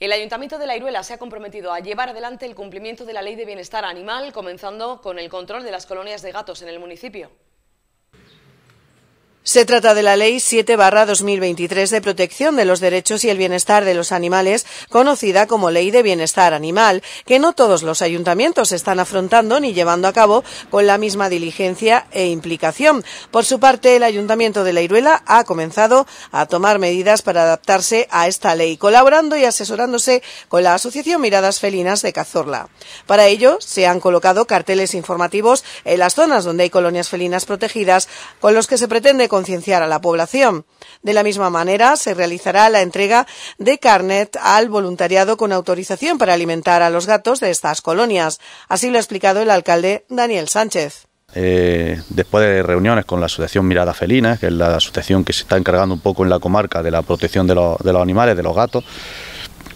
El Ayuntamiento de La Iruela se ha comprometido a llevar adelante el cumplimiento de la Ley de Bienestar Animal, comenzando con el control de las colonias de gatos en el municipio. Se trata de la Ley 7-2023 de protección de los derechos y el bienestar de los animales, conocida como Ley de Bienestar Animal, que no todos los ayuntamientos están afrontando ni llevando a cabo con la misma diligencia e implicación. Por su parte, el Ayuntamiento de La Iruela ha comenzado a tomar medidas para adaptarse a esta ley, colaborando y asesorándose con la Asociación Miradas Felinas de Cazorla. Para ello, se han colocado carteles informativos en las zonas donde hay colonias felinas protegidas, con los que se pretende concienciar a la población. De la misma manera, se realizará la entrega de carnet al voluntariado con autorización para alimentar a los gatos de estas colonias. Así lo ha explicado el alcalde Daniel Sánchez. Eh, después de reuniones con la Asociación Mirada Felina, que es la asociación que se está encargando un poco en la comarca de la protección de los animales, de los gatos,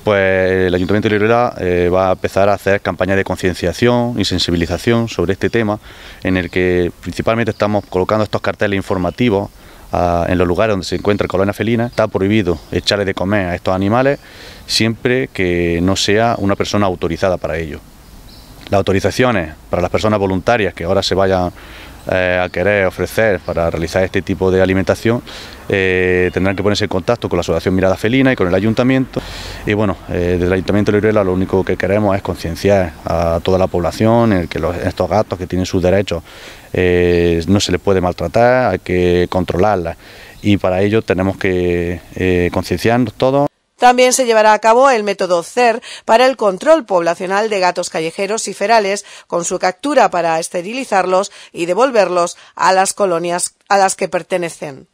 pues el Ayuntamiento de Orihuela eh, va a empezar a hacer campañas de concienciación y sensibilización sobre este tema, en el que principalmente estamos colocando estos carteles informativos ah, en los lugares donde se encuentra colonia felina. Está prohibido echarle de comer a estos animales siempre que no sea una persona autorizada para ello. Las autorizaciones para las personas voluntarias que ahora se vayan eh, a querer ofrecer para realizar este tipo de alimentación eh, tendrán que ponerse en contacto con la Asociación Mirada Felina y con el Ayuntamiento. Y bueno, eh, desde el Ayuntamiento de Liruela lo único que queremos es concienciar a toda la población en que estos gatos que tienen sus derechos eh, no se les puede maltratar, hay que controlarla y para ello tenemos que eh, concienciarnos todos. También se llevará a cabo el método CER para el control poblacional de gatos callejeros y ferales con su captura para esterilizarlos y devolverlos a las colonias a las que pertenecen.